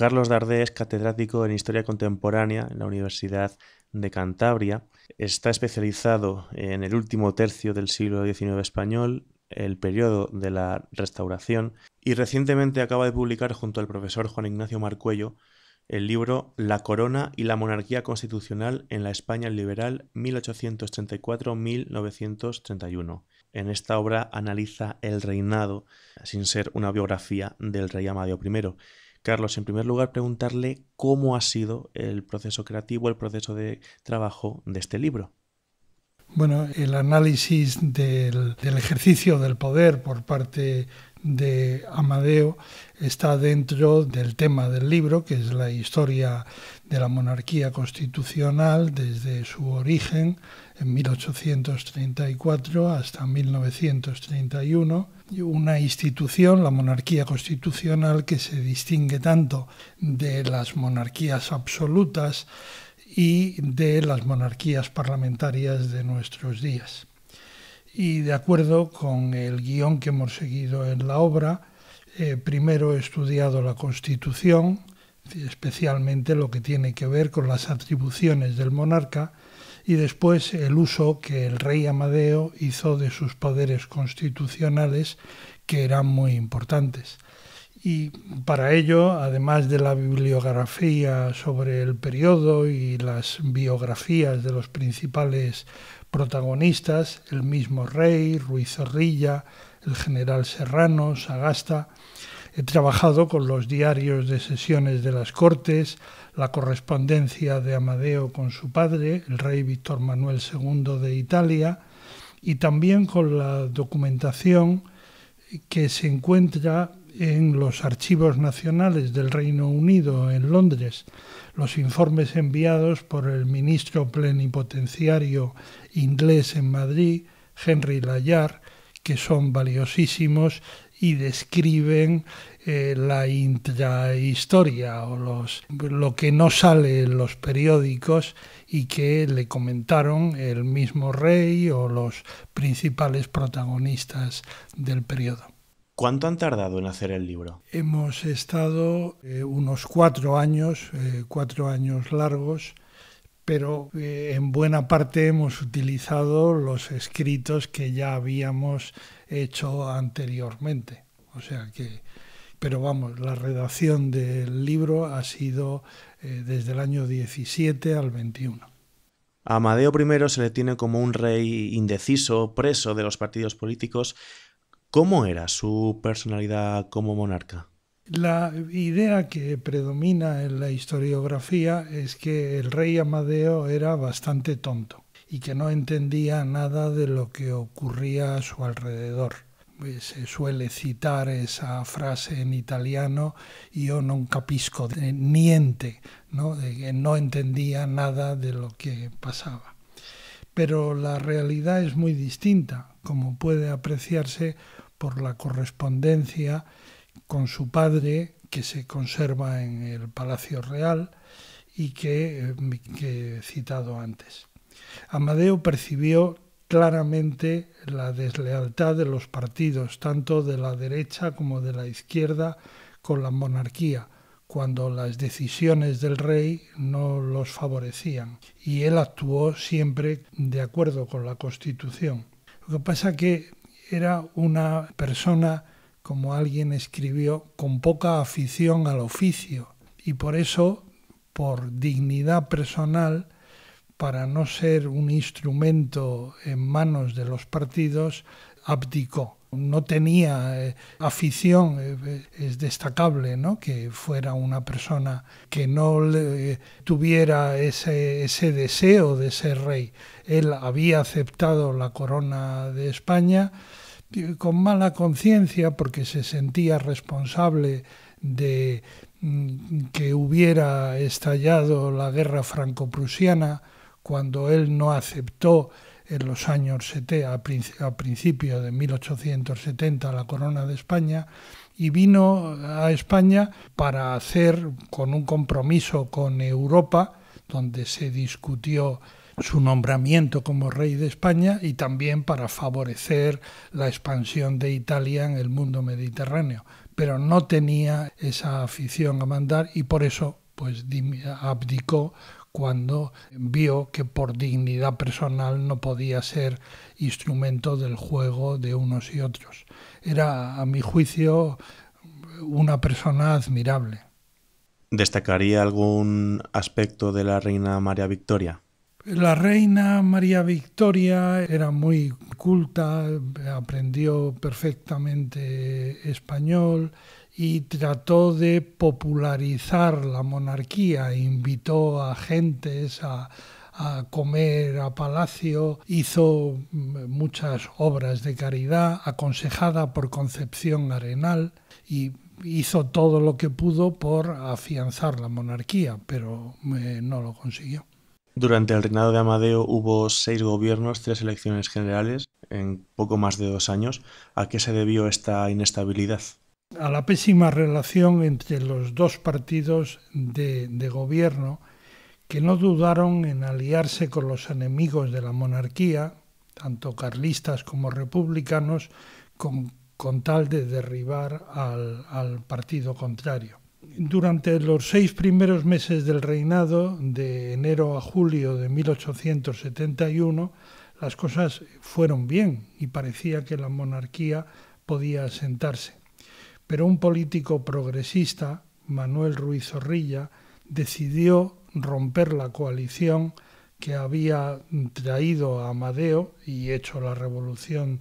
Carlos Dardé es catedrático en Historia Contemporánea en la Universidad de Cantabria. Está especializado en el último tercio del siglo XIX español, el periodo de la Restauración, y recientemente acaba de publicar junto al profesor Juan Ignacio Marcuello el libro La Corona y la Monarquía Constitucional en la España Liberal 1834-1931. En esta obra analiza el reinado, sin ser una biografía del rey Amadeo I. Carlos, en primer lugar, preguntarle cómo ha sido el proceso creativo, el proceso de trabajo de este libro. Bueno, el análisis del, ejercicio del poder por parte de Amadeo está dentro del tema del libro, que es la historia de la monarquía constitucional desde su origen en 1834 hasta 1931 una institución, la monarquía constitucional, que se distingue tanto de las monarquías absolutas y de las monarquías parlamentarias de nuestros días. Y de acuerdo con el guión que hemos seguido en la obra, eh, primero he estudiado la Constitución, especialmente lo que tiene que ver con las atribuciones del monarca, y después el uso que el rey Amadeo hizo de sus poderes constitucionales, que eran muy importantes. Y para ello, además de la bibliografía sobre el periodo y las biografías de los principales protagonistas, el mismo rey, Ruiz Zorrilla, el general Serrano, Sagasta, He trabajado con los diarios de sesiones de las Cortes, la correspondencia de Amadeo con su padre, el rey Víctor Manuel II de Italia, y también con la documentación que se encuentra en los archivos nacionales del Reino Unido en Londres, los informes enviados por el ministro plenipotenciario inglés en Madrid, Henry Layard, que son valiosísimos y describen eh, la intrahistoria o los, lo que no sale en los periódicos y que le comentaron el mismo rey o los principales protagonistas del periodo. ¿Cuánto han tardado en hacer el libro? Hemos estado eh, unos cuatro años, eh, cuatro años largos, pero eh, en buena parte hemos utilizado los escritos que ya habíamos hecho anteriormente. O sea que, pero vamos, la redacción del libro ha sido eh, desde el año 17 al 21. Amadeo I se le tiene como un rey indeciso, preso de los partidos políticos. ¿Cómo era su personalidad como monarca? La idea que predomina en la historiografía es que el rey Amadeo era bastante tonto y que no entendía nada de lo que ocurría a su alrededor. Eh, se suele citar esa frase en italiano, yo non capisco, de niente, ¿no? de que no entendía nada de lo que pasaba. Pero la realidad es muy distinta, como puede apreciarse por la correspondencia con su padre, que se conserva en el Palacio Real y eh, que, he citado antes. Amadeo percibió claramente la deslealtad de los partidos, tanto de la derecha como de la izquierda, con la monarquía, cuando las decisiones del rey no los favorecían, y él actuó siempre de acuerdo con la Constitución. Lo que pasa que era una persona como alguien escribió, con poca afición al oficio. Y por eso, por dignidad personal, para no ser un instrumento en manos de los partidos, abdicó. No tenía eh, afición, eh, eh, es destacable ¿no? que fuera una persona que no tuviera ese, ese deseo de ser rey. Él había aceptado la corona de España, con mala conciencia porque se sentía responsable de mm, que hubiera estallado la guerra franco-prusiana cuando él no aceptó en los años a principios de 1870 la corona de España y vino a España para hacer con un compromiso con Europa donde se discutió su nombramiento como rey de España y también para favorecer la expansión de Italia en el mundo mediterráneo. Pero no tenía esa afición a mandar y por eso pues abdicó cuando vio que por dignidad personal no podía ser instrumento del juego de unos y otros. Era, a mi juicio, una persona admirable. ¿Destacaría algún aspecto de la reina María Victoria? La reina María Victoria era muy culta, aprendió perfectamente español y trató de popularizar la monarquía, invitó a gentes a, comer a palacio, hizo muchas obras de caridad, aconsejada por Concepción Arenal y hizo todo lo que pudo por afianzar la monarquía, pero eh, no lo consiguió. Durante el reinado de Amadeo hubo seis gobiernos, tres elecciones generales en poco más de dos años. ¿A qué se debió esta inestabilidad? A la pésima relación entre los dos partidos de, gobierno que no dudaron en aliarse con los enemigos de la monarquía, tanto carlistas como republicanos, con, tal de derribar al partido contrario durante los seis primeros meses del reinado, de enero a julio de 1871, las cosas fueron bien y parecía que la monarquía podía asentarse. Pero un político progresista, Manuel Ruiz Zorrilla, decidió romper la coalición que había traído a Amadeo y hecho la revolución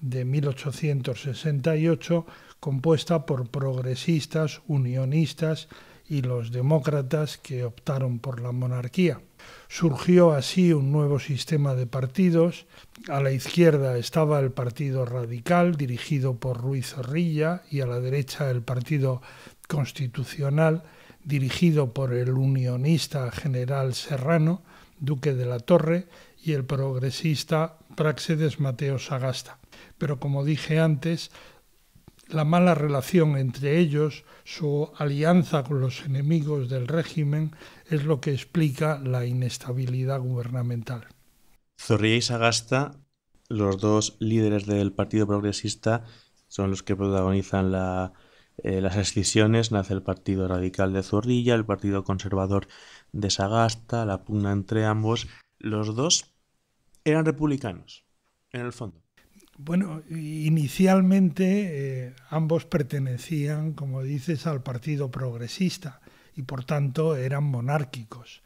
de 1868 compuesta por progresistas, unionistas y los demócratas que optaron por la monarquía. Surgió así un nuevo sistema de partidos. A la izquierda estaba el Partido Radical, dirigido por Ruiz Zorrilla, y a la derecha el Partido Constitucional, dirigido por el unionista general Serrano, duque de la Torre, y el progresista Praxedes Mateo Sagasta. Pero como dije antes, la mala relación entre ellos, su alianza con los enemigos del régimen, es lo que explica la inestabilidad gubernamental. Zorrilla y Sagasta, los dos líderes del Partido Progresista, son los que protagonizan eh, las escisiones. Nace el Partido Radical de Zorrilla, el Partido Conservador de Sagasta, la pugna entre ambos. Los dos eran republicanos, en el fondo. Bueno, inicialmente eh, ambos pertenecían, como dices, al Partido Progresista y por tanto eran monárquicos.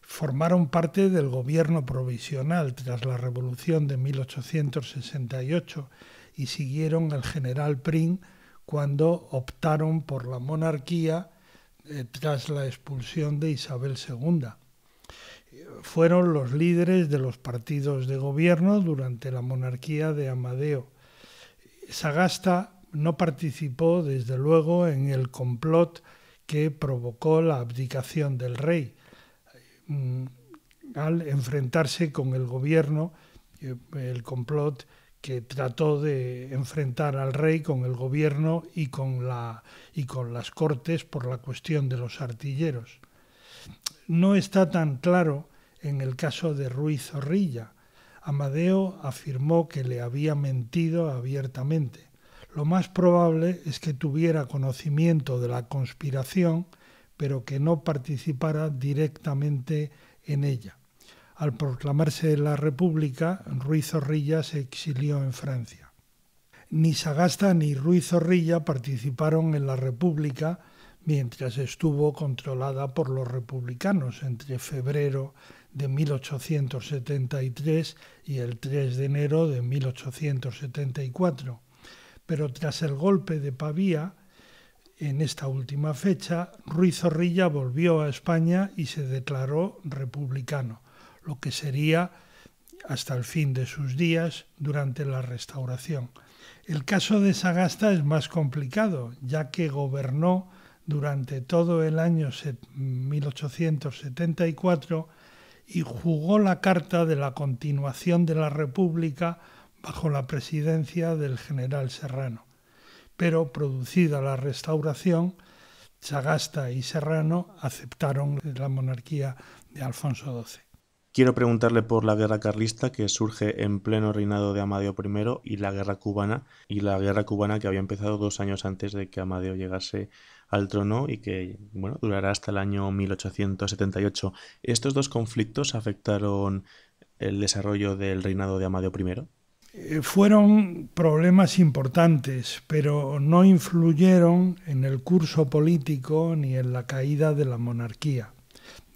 Formaron parte del gobierno provisional tras la Revolución de 1868 y siguieron al general Prim cuando optaron por la monarquía eh, tras la expulsión de Isabel II fueron los líderes de los partidos de gobierno durante la monarquía de Amadeo. Sagasta no participó, desde luego, en el complot que provocó la abdicación del rey mm, al enfrentarse con el gobierno, eh, el complot que trató de enfrentar al rey con el gobierno y con, las cortes por la cuestión de los artilleros no está tan claro en el caso de Ruiz Zorrilla. Amadeo afirmó que le había mentido abiertamente. Lo más probable es que tuviera conocimiento de la conspiración, pero que no participara directamente en ella. Al proclamarse la República, Ruiz Zorrilla se exilió en Francia. Ni Sagasta ni Ruiz Zorrilla participaron en la República, mientras estuvo controlada por los republicanos entre febrero de 1873 y el 3 de enero de 1874. Pero tras el golpe de Pavía, en esta última fecha, Ruiz Zorrilla volvió a España y se declaró republicano, lo que sería hasta el fin de sus días durante la Restauración. El caso de Sagasta es más complicado, ya que gobernó durante todo el año 1874 y jugó la carta de la continuación de la República bajo la presidencia del general Serrano. Pero producida la restauración, Chagasta y Serrano aceptaron la monarquía de Alfonso XII. Quiero preguntarle por la guerra carlista que surge en pleno reinado de Amadeo I y la guerra cubana, y la guerra cubana que había empezado dos años antes de que Amadeo llegase al trono y que bueno, durará hasta el año 1878. ¿Estos dos conflictos afectaron el desarrollo del reinado de Amadeo I? Eh, fueron problemas importantes, pero no influyeron en el curso político ni en la caída de la monarquía.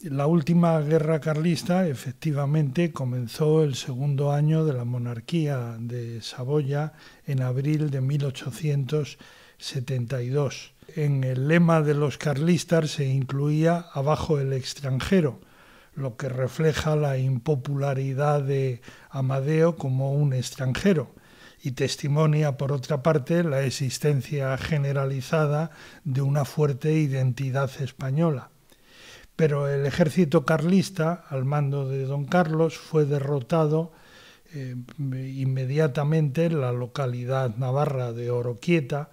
La última guerra carlista efectivamente comenzó el segundo año de la monarquía de Saboya en abril de 1872 en el lema de los carlistas se incluía abajo el extranjero, lo que refleja la impopularidad de Amadeo como un extranjero y testimonia, por otra parte, la existencia generalizada de una fuerte identidad española. Pero el ejército carlista, al mando de don Carlos, fue derrotado eh, inmediatamente en la localidad navarra de Oroquieta,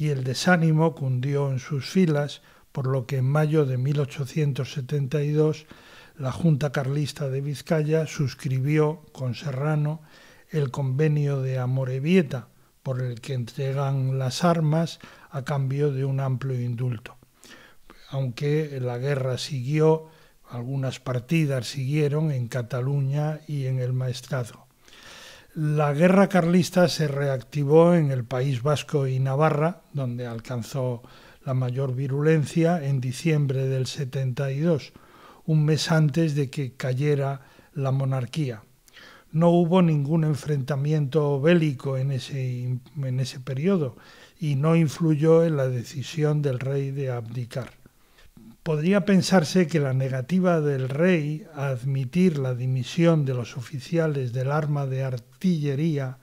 y el desánimo cundió en sus filas, por lo que en mayo de 1872 la Junta Carlista de Vizcaya suscribió con Serrano el convenio de Amorevieta, por el que entregan las armas a cambio de un amplio indulto. Aunque la guerra siguió, algunas partidas siguieron en Cataluña y en el Maestrazgo. La guerra carlista se reactivó en el País Vasco y Navarra, donde alcanzó la mayor virulencia en diciembre del 72, un mes antes de que cayera la monarquía. No hubo ningún enfrentamiento bélico en ese, en periodo y no influyó en la decisión del rey de abdicar podría pensarse que la negativa del rey a admitir la dimisión de los oficiales del arma de artillería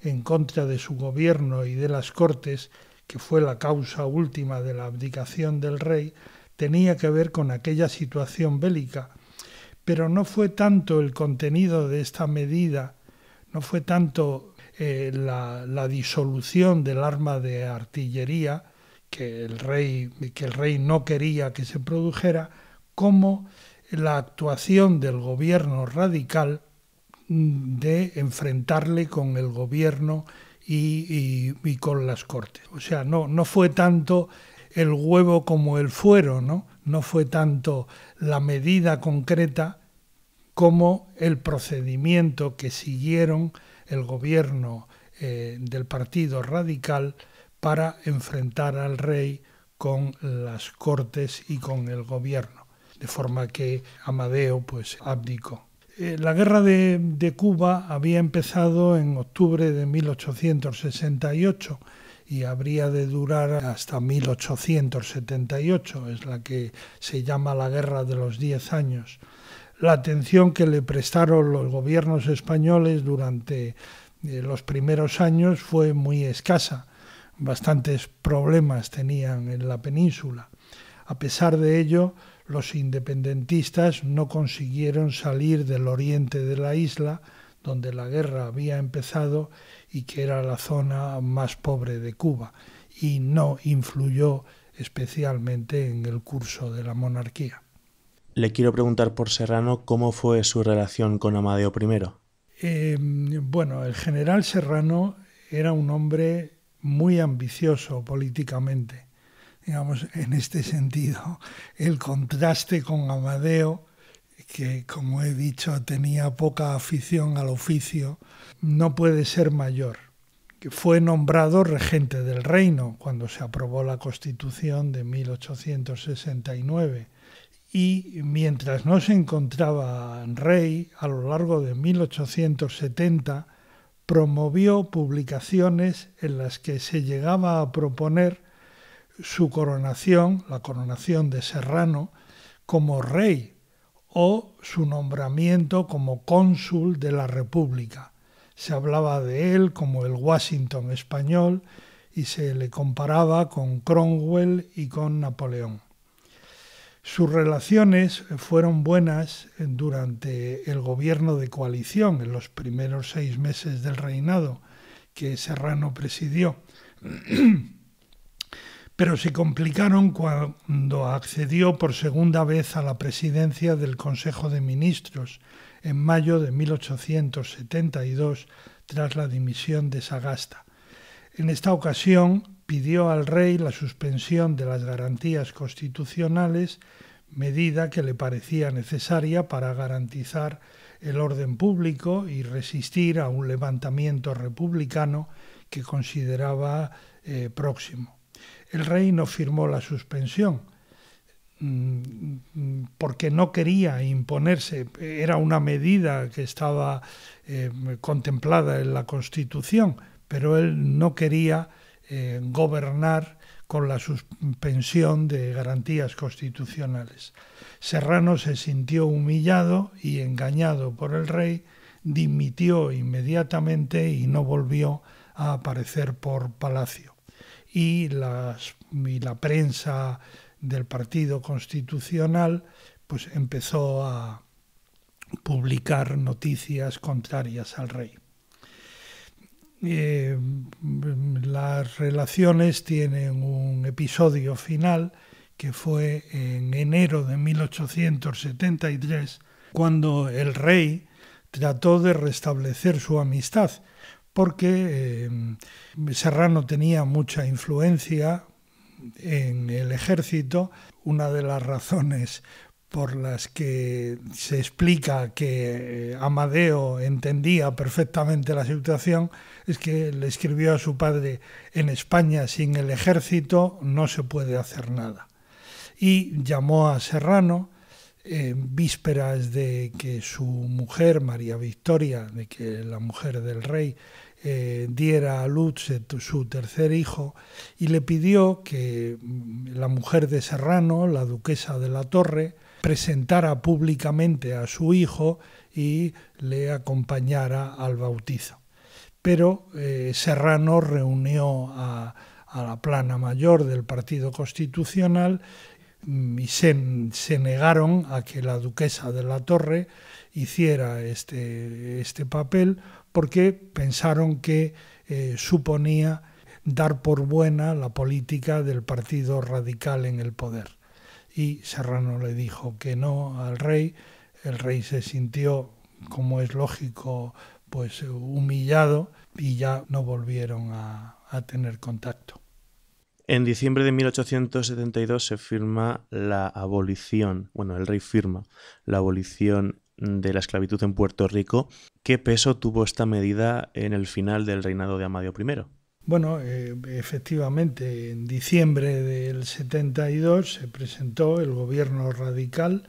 en contra de su gobierno y de las cortes, que fue la causa última de la abdicación del rey, tenía que ver con aquella situación bélica, pero no fue tanto el contenido de esta medida, no fue tanto eh, la disolución del arma de artillería, que el rey, que el rey no quería que se produjera, como la actuación del gobierno radical de enfrentarle con el gobierno y, con las cortes. O sea, no, no fue tanto el huevo como el fuero, ¿no? No fue tanto la medida concreta como el procedimiento que siguieron el gobierno eh, del Partido Radical para enfrentar al rey con las cortes y con el gobierno, de forma que Amadeo pues abdicó. Eh, la guerra de, de Cuba había empezado en octubre de 1868 y habría de durar hasta 1878, es la que se llama la Guerra de los Diez Años. La atención que le prestaron los gobiernos españoles durante eh, los primeros años fue muy escasa bastantes problemas tenían en la península. A pesar de ello, los independentistas no consiguieron salir del oriente de la isla, donde la guerra había empezado y que era la zona más pobre de Cuba, y no influyó especialmente en el curso de la monarquía. Le quiero preguntar por Serrano cómo fue su relación con Amadeo I. Eh, bueno, el general Serrano era un hombre muy ambicioso políticamente, digamos, en este sentido. El contraste con Amadeo, que como he dicho tenía poca afición al oficio, no puede ser mayor. Fue nombrado regente del reino cuando se aprobó la Constitución de 1869 y mientras no se encontraba rey, a lo largo de 1870 promovió publicaciones en las que se llegaba a proponer su coronación, la coronación de Serrano, como rey o su nombramiento como cónsul de la República. Se hablaba de él como el Washington español y se le comparaba con Cromwell y con Napoleón. Sus relaciones fueron buenas durante el gobierno de coalición, en los primeros seis meses del reinado que Serrano presidió, pero se complicaron cuando accedió por segunda vez a la presidencia del Consejo de Ministros en mayo de 1872 tras la dimisión de Sagasta. En esta ocasión pidió al rey la suspensión de las garantías constitucionales, medida que le parecía necesaria para garantizar el orden público y resistir a un levantamiento republicano que consideraba eh, próximo. El rey no firmó la suspensión mm, mm, porque no quería imponerse, era una medida que estaba eh, contemplada en la Constitución, pero él no quería eh, gobernar con la suspensión de garantías constitucionales. Serrano se sintió humillado y engañado por el rey, dimitió inmediatamente y no volvió a aparecer por Palacio. Y, la prensa del Partido Constitucional pues empezó a publicar noticias contrarias al rey. Eh, las relaciones tienen un episodio final que fue en enero de 1873, cuando el rey trató de restablecer su amistad, porque eh, Serrano tenía mucha influencia en el ejército, una de las razones por las que se explica que eh, Amadeo entendía perfectamente la situación, es que le escribió a su padre, en España sin el ejército no se puede hacer nada. Y llamó a Serrano, eh, en vísperas de que su mujer, María Victoria, de que la mujer del rey, eh, diera a luz su tercer hijo, y le pidió que mm, la mujer de Serrano, la duquesa de la Torre, presentara públicamente a su hijo y le acompañara al bautizo. Pero eh, Serrano reunió a, la plana mayor del Partido Constitucional mm, y se, negaron a que la duquesa de la Torre hiciera este, este papel porque pensaron que eh, suponía dar por buena la política del Partido Radical en el poder y Serrano le dijo que no al rey. El rey se sintió, como es lógico, pues humillado y ya no volvieron a, a tener contacto. En diciembre de 1872 se firma la abolición, bueno, el rey firma la abolición de la esclavitud en Puerto Rico. ¿Qué peso tuvo esta medida en el final del reinado de Amadio I? Bueno, eh, efectivamente, en diciembre del 72 se presentó el gobierno radical,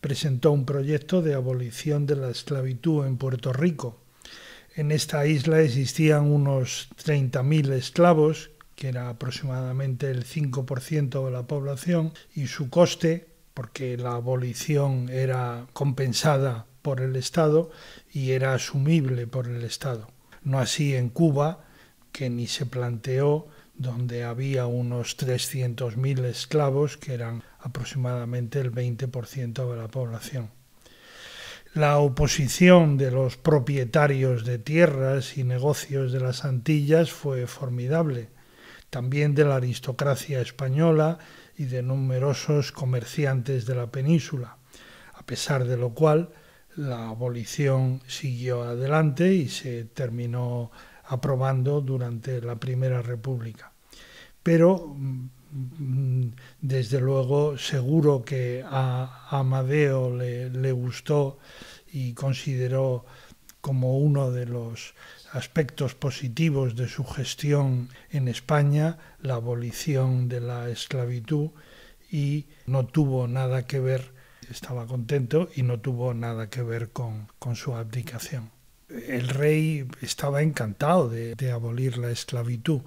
presentó un proyecto de abolición de la esclavitud en Puerto Rico. En esta isla existían unos 30.000 esclavos, que era aproximadamente el 5% de la población, y su coste, porque la abolición era compensada por el Estado y era asumible por el Estado. No así en Cuba, que ni se planteó, donde había unos 300.000 esclavos, que eran aproximadamente el 20% de la población. La oposición de los propietarios de tierras y negocios de las Antillas fue formidable, también de la aristocracia española y de numerosos comerciantes de la península, a pesar de lo cual la abolición siguió adelante y se terminó aprobando durante la Primera República. Pero mm, desde luego seguro que a Amadeo le, gustó y consideró como uno de los aspectos positivos de su gestión en España la abolición de la esclavitud y no tuvo nada que ver, estaba contento y no tuvo nada que ver con, con su abdicación el rey estaba encantado de, abolir la esclavitud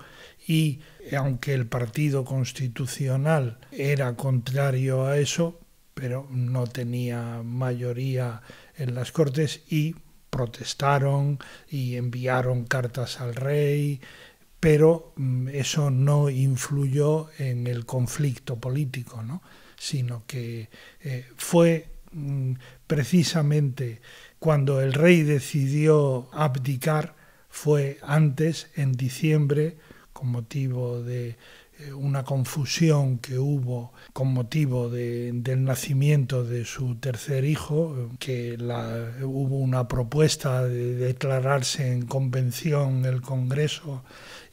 y aunque el partido constitucional era contrario a eso, pero no tenía mayoría en las Cortes y protestaron y enviaron cartas al rey, pero mm, eso no influyó en el conflicto político, ¿no? sino que eh, fue mm, precisamente cuando el rey decidió abdicar fue antes, en diciembre, con motivo de eh, una confusión que hubo con motivo del nacimiento de su tercer hijo, que la, hubo una propuesta de declararse en convención el Congreso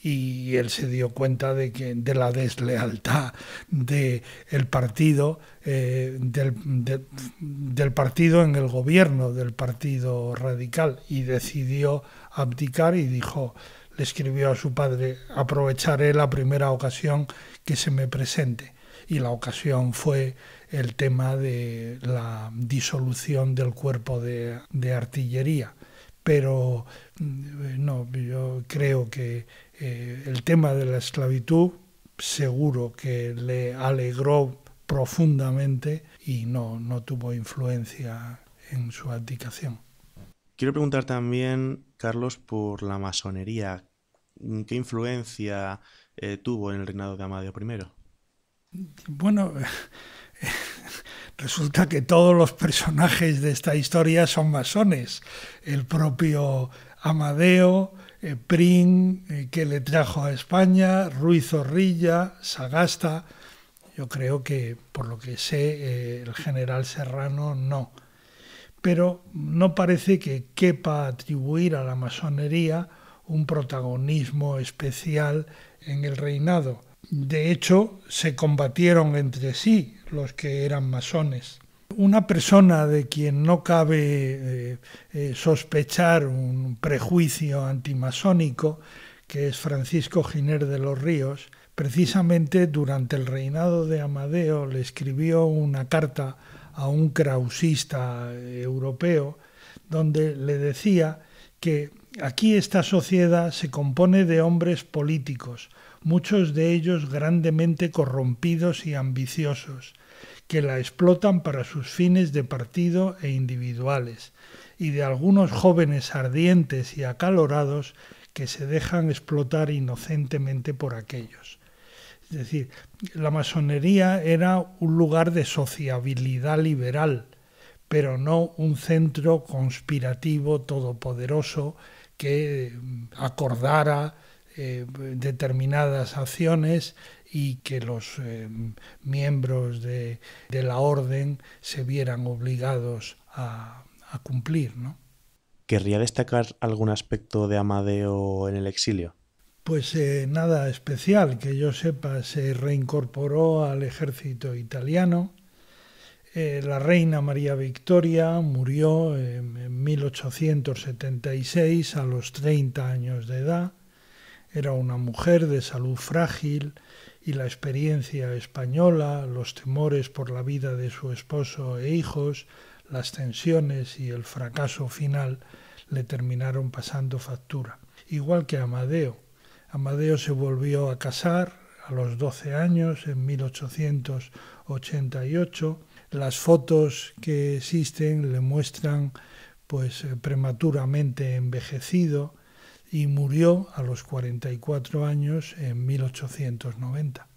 y él se dio cuenta de que de la deslealtad de el partido eh, del, partido en el gobierno del partido radical y decidió abdicar y dijo le escribió a su padre aprovecharé la primera ocasión que se me presente y la ocasión fue el tema de la disolución del cuerpo de, de artillería pero mm, no yo creo que eh, el tema de la esclavitud seguro que le alegró profundamente y no, tuvo influencia en su abdicación. Quiero preguntar también, Carlos, por la masonería. ¿Qué influencia eh, tuvo en el reinado de Amadeo I? Bueno, resulta que todos los personajes de esta historia son masones. El propio Amadeo, eh, eh, que le trajo a España, Ruiz Zorrilla, Sagasta. Yo creo que, por lo que sé, eh, el general Serrano no. Pero no parece que quepa atribuir a la masonería un protagonismo especial en el reinado. De hecho, se combatieron entre sí los que eran masones una persona de quien no cabe eh, eh, sospechar un prejuicio antimasónico, que es Francisco Giner de los Ríos, precisamente durante el reinado de Amadeo le escribió una carta a un krausista eh, europeo donde le decía que aquí esta sociedad se compone de hombres políticos, muchos de ellos grandemente corrompidos y ambiciosos, que la explotan para sus fines de partido e individuales, y de algunos jóvenes ardientes y acalorados que se dejan explotar inocentemente por aquellos. Es decir, la masonería era un lugar de sociabilidad liberal, pero no un centro conspirativo todopoderoso que acordara eh, determinadas acciones y que los eh, miembros de, la orden se vieran obligados a, cumplir. ¿no? ¿Querría destacar algún aspecto de Amadeo en el exilio? Pues eh, nada especial, que yo sepa, se reincorporó al ejército italiano. Eh, la reina María Victoria murió en, en 1876 a los 30 años de edad era una mujer de salud frágil y la experiencia española, los temores por la vida de su esposo e hijos, las tensiones y el fracaso final le terminaron pasando factura. Igual que Amadeo. Amadeo se volvió a casar a los 12 años, en 1888. Las fotos que existen le muestran pues eh, prematuramente envejecido, y murió a los 44 años en 1890.